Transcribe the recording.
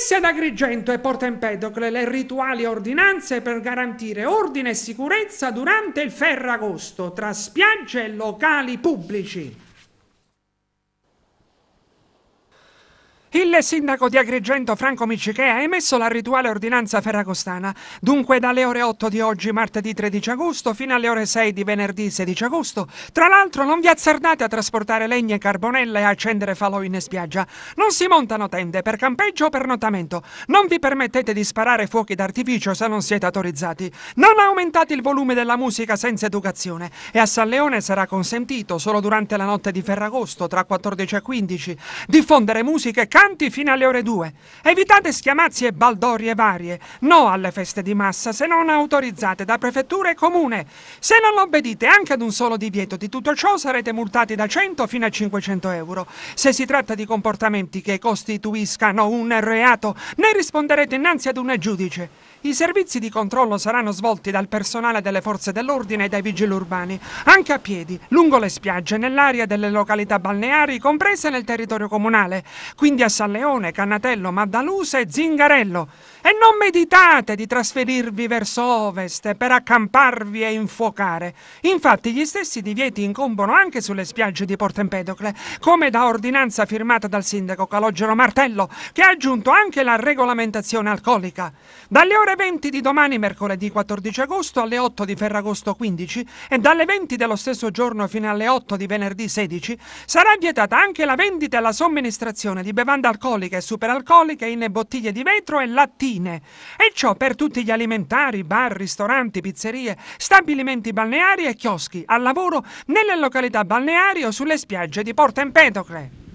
messe ad Agrigento e Porto Empedocle le rituali ordinanze per garantire ordine e sicurezza durante il Ferragosto tra spiagge e locali pubblici. Il sindaco di Agrigento Franco Micichea ha emesso la rituale ordinanza ferragostana. Dunque dalle ore 8 di oggi, martedì 13 agosto, fino alle ore 6 di venerdì 16 agosto. Tra l'altro non vi azzardate a trasportare legne e carbonella e accendere falò in spiaggia. Non si montano tende per campeggio o per notamento. Non vi permettete di sparare fuochi d'artificio se non siete autorizzati. Non aumentate il volume della musica senza educazione. E a San Leone sarà consentito, solo durante la notte di Ferragosto, tra 14 e 15, diffondere musiche e canti tutti fino alle ore 2. Evitate schiamazzi e baldorie varie. No alle feste di massa se non autorizzate da prefettura e comune. Se non obbedite anche ad un solo divieto di tutto ciò sarete multati da 100 fino a 500 euro. Se si tratta di comportamenti che costituiscano un reato, ne risponderete innanzi ad un giudice. I servizi di controllo saranno svolti dal personale delle forze dell'ordine e dai vigili urbani, anche a piedi, lungo le spiagge, nell'area delle località balneari, comprese nel territorio comunale, quindi a Salerno. Leone, Cannatello, Maddaluse e Zingarello e non meditate di trasferirvi verso ovest per accamparvi e infuocare. Infatti gli stessi divieti incombono anche sulle spiagge di Porto Empedocle, come da ordinanza firmata dal sindaco Calogero Martello, che ha aggiunto anche la regolamentazione alcolica. Dalle ore 20 di domani mercoledì 14 agosto alle 8 di Ferragosto 15 e dalle 20 dello stesso giorno fino alle 8 di venerdì 16 sarà vietata anche la vendita e la somministrazione di bevande alcoliche e superalcoliche in bottiglie di vetro e lattine proteine. E ciò per tutti gli alimentari, bar, ristoranti, pizzerie, stabilimenti balneari e chioschi, al lavoro, nelle località balneari o sulle spiagge di Porto Empedocle.